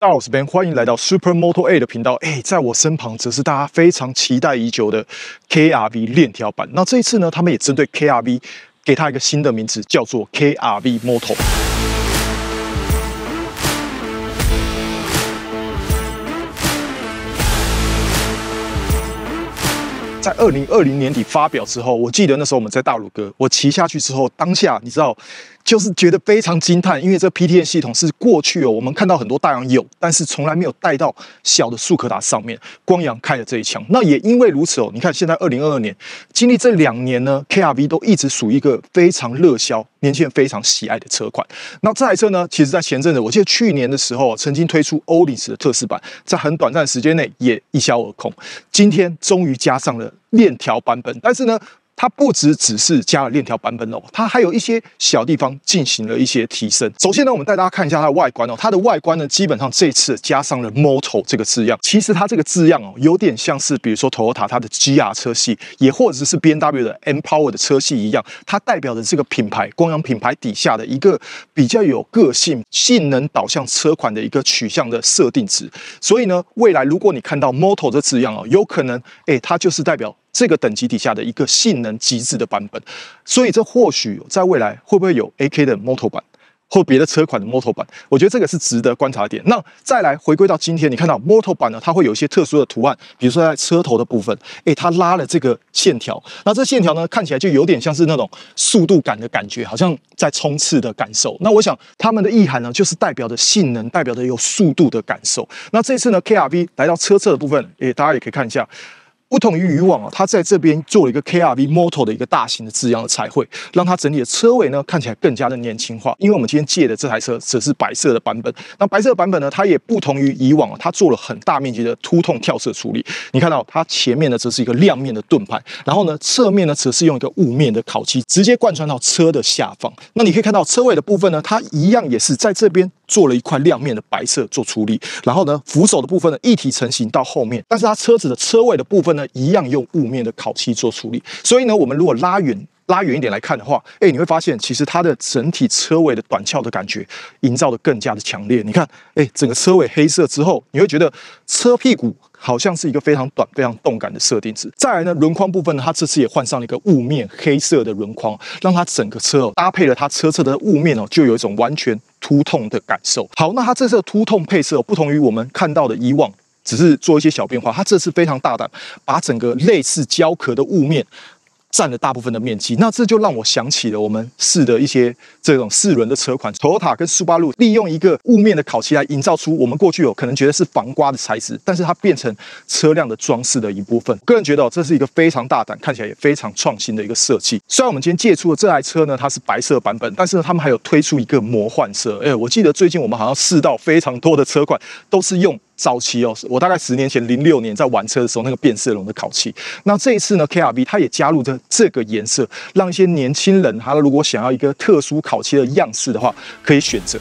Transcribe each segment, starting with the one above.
大家好，我是 Ben，欢迎来到 Super Moto A 的频道。哎，在我身旁则是大家非常期待已久的 KRV 链条版。那这一次呢，他们也针对 KRV，给它一个新的名字，叫做 KRV Moto。在二零二零年底发表之后，我记得那时候我们在大鲁哥，我骑下去之后，当下你知道。就是觉得非常惊叹，因为这 P T N 系统是过去哦，我们看到很多大洋有，但是从来没有带到小的速可达上面。光阳开的这一枪，那也因为如此哦。你看现在二零二二年，经历这两年呢，K R V 都一直属一个非常热销、年轻人非常喜爱的车款。那这台车呢，其实在前阵子，我记得去年的时候曾经推出欧 i s 的特仕版，在很短暂时间内也一销而空。今天终于加上了链条版本，但是呢？它不只只是加了链条版本哦，它还有一些小地方进行了一些提升。首先呢，我们带大家看一下它的外观哦，它的外观呢基本上这次加上了 Moto 这个字样。其实它这个字样哦，有点像是比如说 Toyota 它的 GR 车系，也或者是 BMW 的 M Power 的车系一样，它代表的这个品牌，光阳品牌底下的一个比较有个性、性能导向车款的一个取向的设定值。所以呢，未来如果你看到 Moto 这字样哦，有可能哎，它就是代表。这个等级底下的一个性能极致的版本，所以这或许在未来会不会有 A K 的 Moto 版或别的车款的 Moto 版？我觉得这个是值得观察点。那再来回归到今天，你看到 Moto 版呢，它会有一些特殊的图案，比如说在车头的部分，哎，它拉了这个线条，那这线条呢，看起来就有点像是那种速度感的感觉，好像在冲刺的感受。那我想它们的意涵呢，就是代表着性能，代表着有速度的感受。那这次呢，K R V 来到车侧的部分，哎，大家也可以看一下。不同于以往啊，它在这边做了一个 K R V Moto 的一个大型的字样的彩绘，让它整体的车尾呢看起来更加的年轻化。因为我们今天借的这台车则是白色的版本，那白色的版本呢，它也不同于以往啊，它做了很大面积的凸痛跳色处理。你看到它前面呢，则是一个亮面的盾牌，然后呢，侧面呢，则是用一个雾面的烤漆直接贯穿到车的下方。那你可以看到车尾的部分呢，它一样也是在这边。做了一块亮面的白色做处理，然后呢，扶手的部分呢一体成型到后面，但是它车子的车尾的部分呢，一样用雾面的烤漆做处理。所以呢，我们如果拉远拉远一点来看的话，哎，你会发现其实它的整体车尾的短翘的感觉营造的更加的强烈。你看，哎，整个车尾黑色之后，你会觉得车屁股。好像是一个非常短、非常动感的设定值。再来呢，轮框部分呢，它这次也换上了一个雾面黑色的轮框，让它整个车搭配了它车侧的雾面哦，就有一种完全突痛的感受。好，那它这次的突痛配色不同于我们看到的以往，只是做一些小变化。它这次非常大胆，把整个类似胶壳的雾面。占了大部分的面积，那这就让我想起了我们试的一些这种四轮的车款，t a 跟斯巴鲁利用一个雾面的烤漆来营造出我们过去有可能觉得是防刮的材质，但是它变成车辆的装饰的一部分。个人觉得这是一个非常大胆，看起来也非常创新的一个设计。虽然我们今天借出的这台车呢，它是白色版本，但是呢，他们还有推出一个魔幻色。哎，我记得最近我们好像试到非常多的车款都是用。早期哦，我大概十年前零六年在玩车的时候，那个变色龙的烤漆。那这一次呢，K R V 它也加入了这个颜色，让一些年轻人他如果想要一个特殊烤漆的样式的话，可以选择。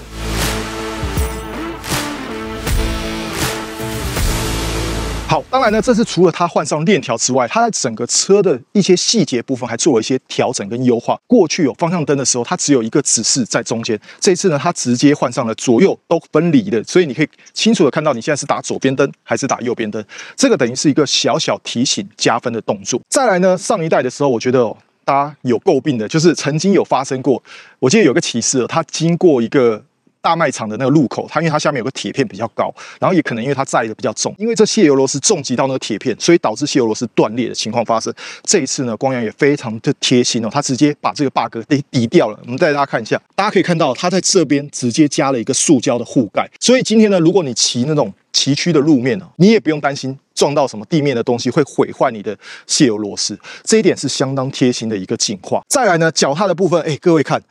好，当然呢，这次除了它换上链条之外，它在整个车的一些细节部分还做了一些调整跟优化。过去有方向灯的时候，它只有一个指示在中间，这次呢，它直接换上了左右都分离的，所以你可以清楚的看到你现在是打左边灯还是打右边灯。这个等于是一个小小提醒加分的动作。再来呢，上一代的时候，我觉得大家有诟病的就是曾经有发生过，我记得有个骑士，他经过一个。大卖场的那个路口，它因为它下面有个铁片比较高，然后也可能因为它载的比较重，因为这泄油螺丝重击到那个铁片，所以导致泄油螺丝断裂的情况发生。这一次呢，光阳也非常的贴心哦，它直接把这个 bug 给抵掉了。我们带大家看一下，大家可以看到它在这边直接加了一个塑胶的护盖，所以今天呢，如果你骑那种崎岖的路面呢，你也不用担心撞到什么地面的东西会毁坏你的泄油螺丝，这一点是相当贴心的一个进化。再来呢，脚踏的部分，哎，各位看，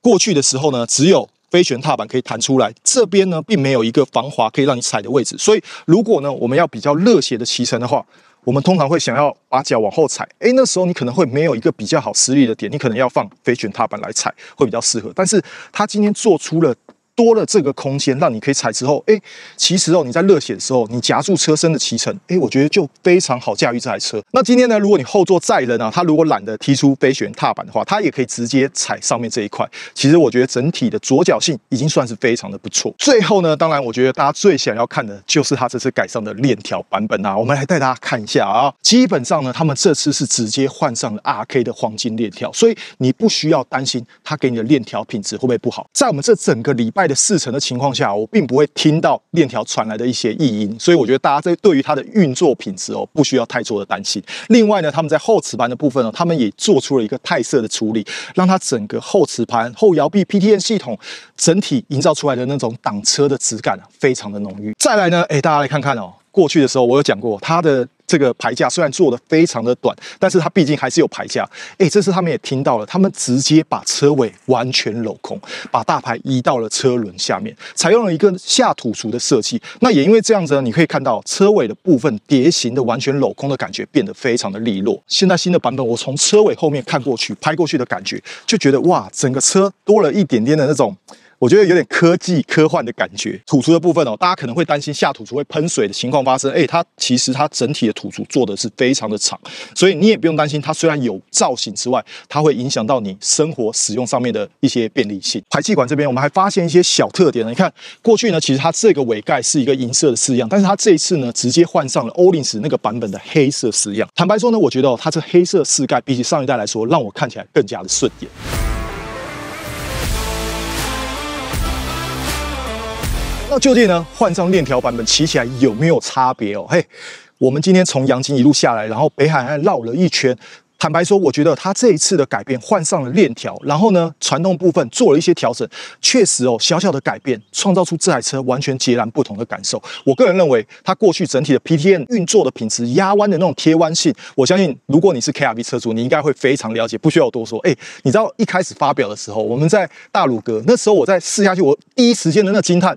过去的时候呢，只有。飞旋踏板可以弹出来，这边呢并没有一个防滑可以让你踩的位置，所以如果呢我们要比较热血的骑乘的话，我们通常会想要把脚往后踩，哎，那时候你可能会没有一个比较好施力的点，你可能要放飞旋踏板来踩会比较适合，但是它今天做出了。多了这个空间，让你可以踩之后，哎，其实哦，你在热血的时候，你夹住车身的骑乘，哎，我觉得就非常好驾驭这台车。那今天呢，如果你后座载人啊，他如果懒得踢出飞旋踏板的话，他也可以直接踩上面这一块。其实我觉得整体的左脚性已经算是非常的不错。最后呢，当然我觉得大家最想要看的就是它这次改上的链条版本啊，我们来带大家看一下啊。基本上呢，他们这次是直接换上了 R K 的黄金链条，所以你不需要担心它给你的链条品质会不会不好。在我们这整个礼拜。的四成的情况下，我并不会听到链条传来的一些异音，所以我觉得大家在对于它的运作品质哦，不需要太多的担心。另外呢，他们在后磁盘的部分哦，他们也做出了一个泰色的处理，让它整个后磁盘、后摇臂 PTN 系统整体营造出来的那种挡车的质感非常的浓郁。再来呢，哎，大家来看看哦，过去的时候我有讲过它的。这个排架虽然做的非常的短，但是它毕竟还是有排架。哎，这次他们也听到了，他们直接把车尾完全镂空，把大牌移到了车轮下面，采用了一个下土出的设计。那也因为这样子呢，你可以看到车尾的部分蝶形的完全镂空的感觉变得非常的利落。现在新的版本，我从车尾后面看过去，拍过去的感觉就觉得哇，整个车多了一点点的那种。我觉得有点科技科幻的感觉。吐出的部分哦，大家可能会担心下吐出会喷水的情况发生。哎，它其实它整体的吐出做的是非常的长，所以你也不用担心它虽然有造型之外，它会影响到你生活使用上面的一些便利性。排气管这边我们还发现一些小特点呢。你看，过去呢其实它这个尾盖是一个银色的式样，但是它这一次呢直接换上了 o l 斯 i n s 那个版本的黑色式样。坦白说呢，我觉得哦，它这黑色式盖比起上一代来说，让我看起来更加的顺眼。那究竟呢？换上链条版本骑起来有没有差别哦？嘿，我们今天从阳金一路下来，然后北海岸绕了一圈。坦白说，我觉得它这一次的改变，换上了链条，然后呢，传动部分做了一些调整，确实哦，小小的改变创造出这台车完全截然不同的感受。我个人认为，它过去整体的 P T N 运作的品质、压弯的那种贴弯性，我相信如果你是 K R V 车主，你应该会非常了解，不需要我多说。哎，你知道一开始发表的时候，我们在大鲁阁那时候我在试下去，我第一时间的那个惊叹。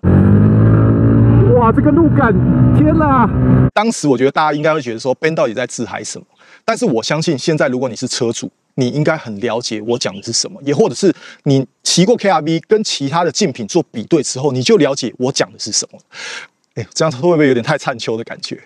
哇，这个路感，天呐。当时我觉得大家应该会觉得说，Ben 到底在自嗨什么？但是我相信，现在如果你是车主，你应该很了解我讲的是什么，也或者是你骑过 K R V 跟其他的竞品做比对之后，你就了解我讲的是什么哎，这样会不会有点太惨秋的感觉？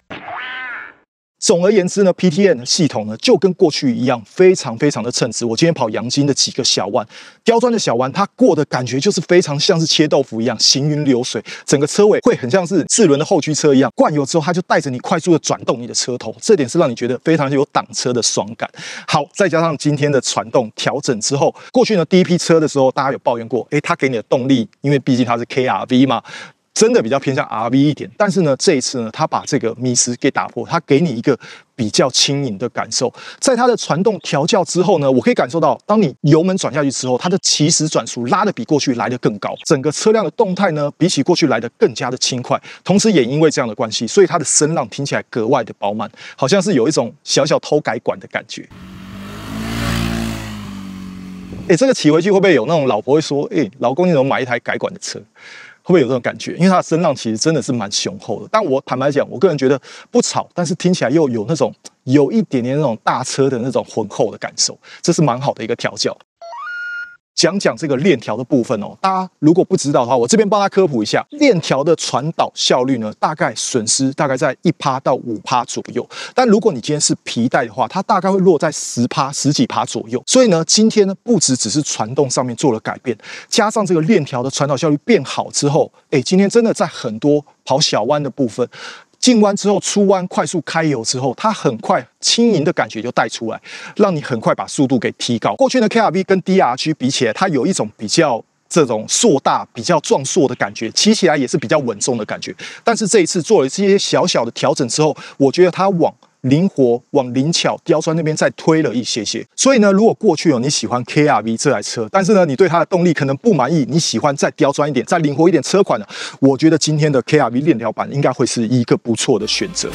总而言之呢，PTN 系统呢就跟过去一样，非常非常的称职。我今天跑阳金的几个小弯，刁钻的小弯，它过的感觉就是非常像是切豆腐一样行云流水，整个车尾会很像是四轮的后驱车一样，灌油之后它就带着你快速的转动你的车头，这点是让你觉得非常有挡车的爽感。好，再加上今天的传动调整之后，过去呢第一批车的时候大家有抱怨过，哎，它给你的动力，因为毕竟它是 KRV 嘛。真的比较偏向 RV 一点，但是呢，这一次呢，它把这个迷时给打破，它给你一个比较轻盈的感受。在它的传动调教之后呢，我可以感受到，当你油门转下去之后，它的起始转速拉的比过去来的更高，整个车辆的动态呢，比起过去来的更加的轻快。同时，也因为这样的关系，所以它的声浪听起来格外的饱满，好像是有一种小小偷改管的感觉。哎，这个骑回去会不会有那种老婆会说：“哎，老公你怎么买一台改管的车？”会不会有这种感觉？因为它的声浪其实真的是蛮雄厚的。但我坦白讲，我个人觉得不吵，但是听起来又有那种有一点点那种大车的那种浑厚的感受，这是蛮好的一个调教。讲讲这个链条的部分哦，大家如果不知道的话，我这边帮他科普一下，链条的传导效率呢，大概损失大概在一趴到五趴左右。但如果你今天是皮带的话，它大概会落在十趴十几趴左右。所以呢，今天呢不只只是传动上面做了改变，加上这个链条的传导效率变好之后，哎，今天真的在很多跑小弯的部分。进弯之后，出弯快速开油之后，它很快轻盈的感觉就带出来，让你很快把速度给提高。过去的 k r v 跟 DRG 比起来，它有一种比较这种硕大、比较壮硕的感觉，骑起来也是比较稳重的感觉。但是这一次做了这些小小的调整之后，我觉得它往。灵活往灵巧、刁钻那边再推了一些些，所以呢，如果过去有你喜欢 K R V 这台车，但是呢，你对它的动力可能不满意，你喜欢再刁钻一点、再灵活一点车款呢？我觉得今天的 K R V 链条版应该会是一个不错的选择。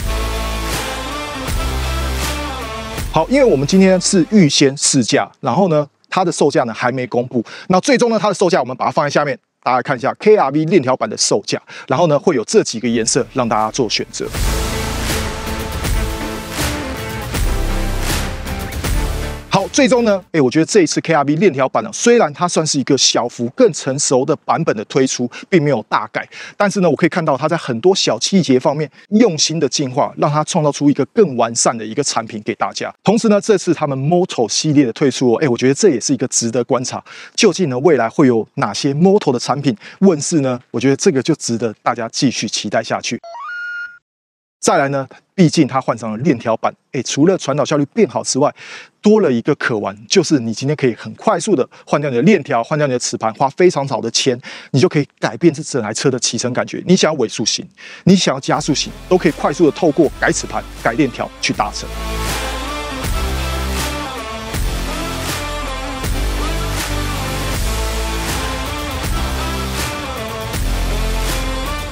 好，因为我们今天是预先试驾，然后呢，它的售价呢还没公布，那最终呢它的售价我们把它放在下面，大家看一下 K R V 链条版的售价，然后呢会有这几个颜色让大家做选择。好，最终呢，哎，我觉得这一次 K R V 链条版呢，虽然它算是一个小幅更成熟的版本的推出，并没有大改，但是呢，我可以看到它在很多小细节方面用心的进化，让它创造出一个更完善的一个产品给大家。同时呢，这次他们 Moto 系列的推出，哎，我觉得这也是一个值得观察，究竟呢未来会有哪些 Moto 的产品问世呢？我觉得这个就值得大家继续期待下去。再来呢，毕竟它换上了链条版，哎，除了传导效率变好之外，多了一个可玩，就是你今天可以很快速的换掉你的链条，换掉你的齿盘，花非常少的钱，你就可以改变这整台车的启程感觉。你想要尾速型，你想要加速型，都可以快速的透过改齿盘、改链条去达成。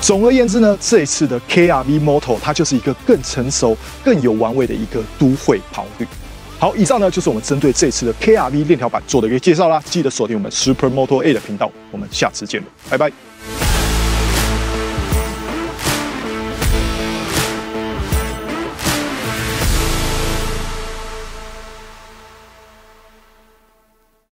总而言之呢，这一次的 KRV Moto 它就是一个更成熟、更有玩味的一个都会跑旅。好，以上呢就是我们针对这次的 KRV 链条版做的一个介绍啦。记得锁定我们 Super Moto A 的频道，我们下次见拜拜。